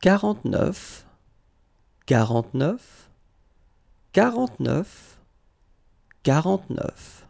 49, 49, 49, 49.